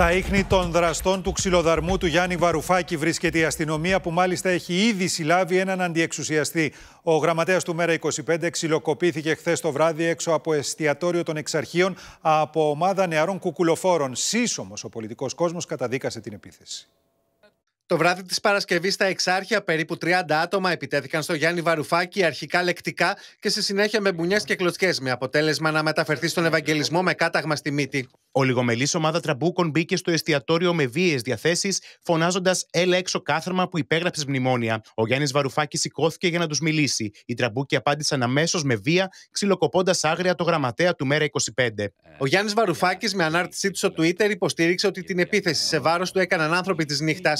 Στα ίχνη των δραστών του ξυλοδαρμού του Γιάννη Βαρουφάκη βρίσκεται η αστυνομία που μάλιστα έχει ήδη συλλάβει έναν αντιεξουσιαστή. Ο γραμματέας του Μέρα 25 ξυλοκοπήθηκε χθες το βράδυ έξω από εστιατόριο των Εξαρχείων από ομάδα νεαρών κουκουλοφόρων. Σύσσωμος ο πολιτικός κόσμος καταδίκασε την επίθεση. Το βράδυ της Παρασκευής στα Εξάρχεια, περίπου 30 άτομα επιτέθηκαν στο Γιάννη Βαρουφάκη αρχικά λεκτικά και στη συνέχεια με μπουνιές και κλωτσιές, με αποτέλεσμα να μεταφερθεί στον Ευαγγελισμό με κάταγμα στη μύτη. Ο λιγομελής ομάδα τραμπούκων μπήκε στο εστιατόριο με βίαιες διαθέσεις, φωνάζοντας Έλα έξω κάθαρμα που υπέγραψες μνημόνια. Ο Γιάννης Βαρουφάκης σηκώθηκε για να τους μιλήσει. Οι τραμπούκοι απάντησαν αμέσως με βία, ξυλοκοπώντας άγρια το γραμματέα του Μέρα 25. Ε, Ο Γιάννης Βαρουφάκης, με ανάρτησή του στο Twitter, υποστήριξε ότι την επίθεση σε βάρος του έκαναν άνθρωποι της νύχτας.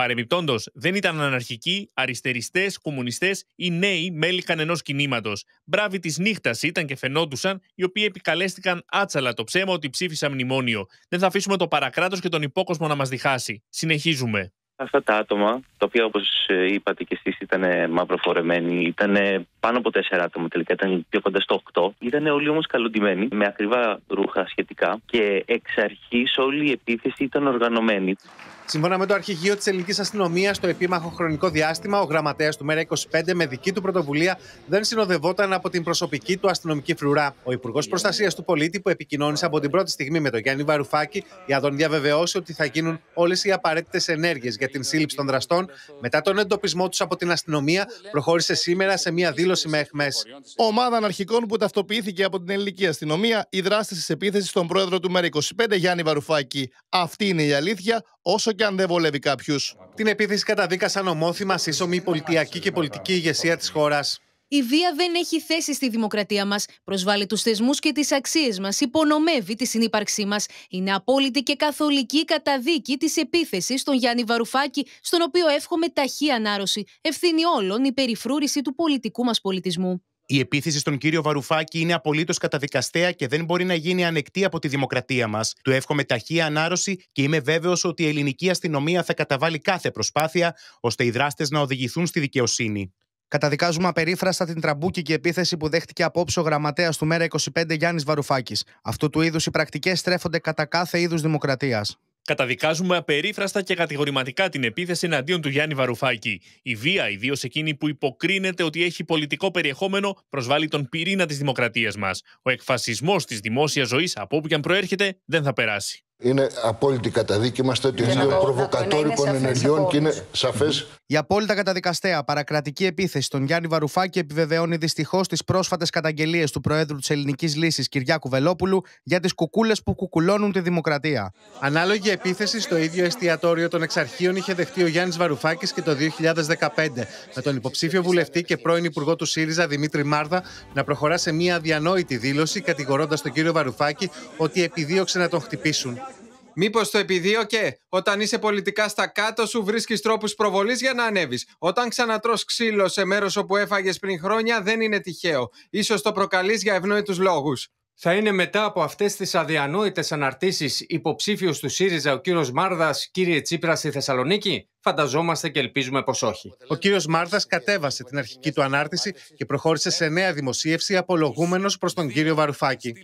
Παρεμπιπτόντως, δεν ήταν αναρχικοί, αριστεριστές, κομμουνιστές ή νέοι μέλη κανενό κινήματος. Μπράβοι της νύχτας ήταν και φαινόντουσαν, οι οποίοι επικαλέστηκαν άτσαλα το ψέμα ότι ψήφισαν μνημόνιο. Δεν θα αφήσουμε το παρακράτος και τον υπόκοσμο να μας διχάσει. Συνεχίζουμε. Αυτά τα άτομα, τα οποία όπως ε, είπατε και εσείς ήταν ε, μαυροφορεμένοι, ήταν ε, πάνω από τέσσερα άτομα τελικά, ήταν πιο κοντά στο 8. Ήταν όλοι όμως καλοντημένοι, με ακριβά ρούχα σχετικά και εξ αρχής όλη η επίθεση ήταν οργανωμένη. Σύμφωνα με το Αρχηγείο της Ελληνικής Αστυνομίας, το επίμαχο χρονικό διάστημα, ο γραμματέας του ΜΕΡΑ25 με δική του πρωτοβουλία δεν συνοδευόταν από την προσωπική του αστυνομική φρουρά. Ο Υπουργός Προστασίας του Πολίτη, που επικοινώνησε από την πρώτη στιγμή με τον Γιάννη Βαρουφάκη, για τον διαβεβαιώσει ότι θα γίνουν όλες οι απαραίτητες ενέργειες για την σύλληψη των δραστών, μετά τον εντοπισμό τους από την αστυνομία, προχώρησε σήμερα σε μία δήλωση με εχμές. Ομάδα αναρχικών που ταυτοποιήθηκε από την ελληνική αστυνομία, η δράση της επίθεσης στον πρόεδρο του ΜΕΡΑ25, Γιάννη Βαρουφάκη. Αυτή είναι η αλήθεια όσο και αν δεν βολεύει κάποιου. Την επίθεση καταδίκασαν ομόθυμα σύσσωμη η πολιτιακή και πολιτική ηγεσία της χώρας. Η βία δεν έχει θέση στη δημοκρατία μας. Προσβάλλει τους θεσμούς και τις αξίες μας. Υπονομεύει τη συνύπαρξή μας. Είναι απόλυτη και καθολική καταδίκη της επίθεσης στον Γιάννη Βαρουφάκη, στον οποίο εύχομαι ταχύ ανάρρωση. Ευθύνη όλων η περιφρούρηση του πολιτικού μας πολιτισμού. Η επίθεση στον κύριο Βαρουφάκη είναι απολύτως καταδικαστέα και δεν μπορεί να γίνει ανεκτή από τη δημοκρατία μας. Του εύχομαι ταχεία ανάρρωση και είμαι βέβαιος ότι η ελληνική αστυνομία θα καταβάλει κάθε προσπάθεια ώστε οι δράστες να οδηγηθούν στη δικαιοσύνη. Καταδικάζουμε απερίφραστα την τραμπούκικη επίθεση που δέχτηκε απόψε ο γραμματέας του Μέρα 25 Γιάννης Βαρουφάκης. Αυτού του είδους οι πρακτικές στρέφονται κατά κάθε είδους δημοκρατίας. Καταδικάζουμε απερίφραστα και κατηγορηματικά την επίθεση εναντίον του Γιάννη Βαρουφάκη. Η βία, ιδίως εκείνη που υποκρίνεται ότι έχει πολιτικό περιεχόμενο, προσβάλλει τον πυρήνα της δημοκρατίας μας. Ο εκφασισμός της δημόσιας ζωής, από όπου και αν προέρχεται, δεν θα περάσει. Είναι απόλυτη καταδίκη μα τέτοιων προβοκατόρικων ενεργειών και είναι σαφές. Η απόλυτα καταδικαστέα παρακρατική επίθεση στον Γιάννη Βαρουφάκη επιβεβαιώνει δυστυχώς τις πρόσφατες καταγγελίες του Προέδρου της Ελληνικής Λύσης Κυριάκου Βελόπουλου για τις κουκούλες που κουκουλώνουν τη δημοκρατία. Ανάλογη επίθεση στο ίδιο εστιατόριο των εξαρχείων είχε δεχτεί ο Γιάννης Βαρουφάκης και το 2015, με τον υποψήφιο βουλευτή και πρώην Υπουργό του ΣΥΡΙΖΑ Δημήτρη Μάρδα να προχωρά σε μια αδιανόητη δήλωση κατηγορώντας τον κύριο Βαρουφάκη ότι επιδίωξε να τον χτυπήσουν. Μήπως το επιδίωκε. Όταν είσαι πολιτικά στα κάτω σου, βρίσκεις τρόπους προβολής για να ανέβεις. Όταν ξανατρώ ξύλο σε μέρος όπου έφαγες πριν χρόνια, δεν είναι τυχαίο. σω το προκαλείς για ευνόητους λόγους. Θα είναι μετά από αυτές τις αδιανόητες αναρτήσεις υποψήφιος του ΣΥΡΙΖΑ ο κύριος Μάρδας, κύριε Τσίπρας στη Θεσσαλονίκη. Φανταζόμαστε και ελπίζουμε πως όχι. Ο κύριος Μάρδας κατέβασε την αρχική του ανάρτηση και προχώρησε σε νέα δημοσίευση απολογούμενος προς τον κύριο Βαρουφάκη.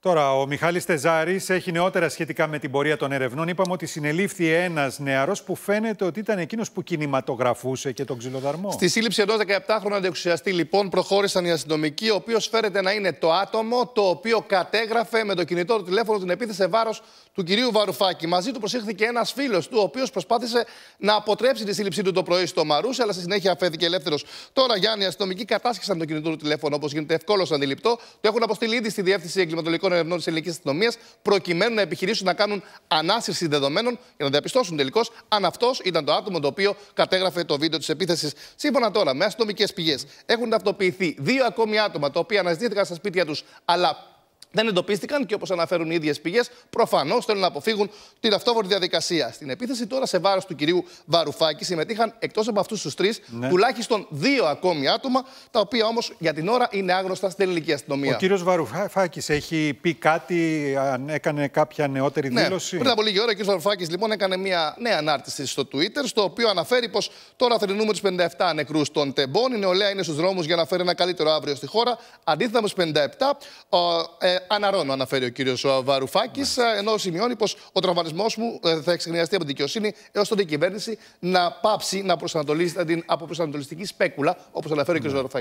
Τώρα, ο Μιχάλης Τεζάρης έχει νεότερα σχετικά με την πορεία των ερευνών. Είπαμε ότι συνελήφθη ένας νεαρός που φαίνεται ότι ήταν εκείνος που κινηματογραφούσε και τον ξυλοδαρμό. Στη σύλληψη ενός 17χρονου αντιεξουσιαστή, λοιπόν προχώρησαν οι αστυνομικοί, ο οποίος φέρεται να είναι το άτομο το οποίο κατέγραφε με το κινητό του τηλέφωνο την επίθεση σε βάρος του κυρίου Βαρουφάκη. Μαζί του προσήχθηκε ένας φίλος του, ο οποίος προσπάθησε να αποτρέψει τη σύλληψή του το πρωί στο Μαρούσι, αλλά στη συνέχεια αφέθηκε ελεύθερος. Τώρα, Γιάννη, οι αστυνομικοί κατάσχεσαν το κινητό του τηλέφωνο, όπως γίνεται ευκόλω αντιληπτό. Το έχουν αποστείλει ήδη στη διεύθυνση εγκληματολικών των ερευνών της ελληνικής αστυνομίας, προκειμένου να επιχειρήσουν να κάνουν ανάσυρση δεδομένων για να διαπιστώσουν τελικώς αν αυτός ήταν το άτομο το οποίο κατέγραφε το βίντεο της επίθεσης. Σύμφωνα τώρα με αστυνομικές πηγές, έχουν ταυτοποιηθεί δύο ακόμη άτομα τα οποία αναζητήθηκαν στα σπίτια τους, αλλά δεν εντοπίστηκαν και όπως αναφέρουν οι ίδιες πηγές, προφανώς θέλουν να αποφύγουν την αυτόφορη διαδικασία. Στην επίθεση τώρα σε βάρος του κυρίου Βαρουφάκη συμμετείχαν εκτός από αυτούς τους τρεις ναι. τουλάχιστον δύο ακόμη άτομα, τα οποία όμως για την ώρα είναι άγνωστα στην ελληνική αστυνομία. Ο κύριος Βαρουφάκης έχει πει κάτι, αν έκανε κάποια νεότερη ναι. δήλωση. Πριν από λίγη ώρα, ο κύριος Βαρουφάκης λοιπόν έκανε μια νέα ανάρτηση στο Twitter, στο οποίο αναφέρει πως τώρα θρυνούμε τους 57 νεκρούς των τεμπών. Η νεολαία είναι στους δρόμους για να φέρει ένα καλύτερο αύριο στη χώρα. Αντίθετα με τους 57, ε, αναρώνω, αναφέρει ο κύριος Βαρουφάκης, ναι. ενώ σημειώνει πως ο τραυματισμός μου ε, θα εξεγνιαστεί από την δικαιοσύνη έως τότε η κυβέρνηση να πάψει να προσανατολίζει την αποπροσανατολιστική σπέκουλα, όπως αναφέρει ο κ.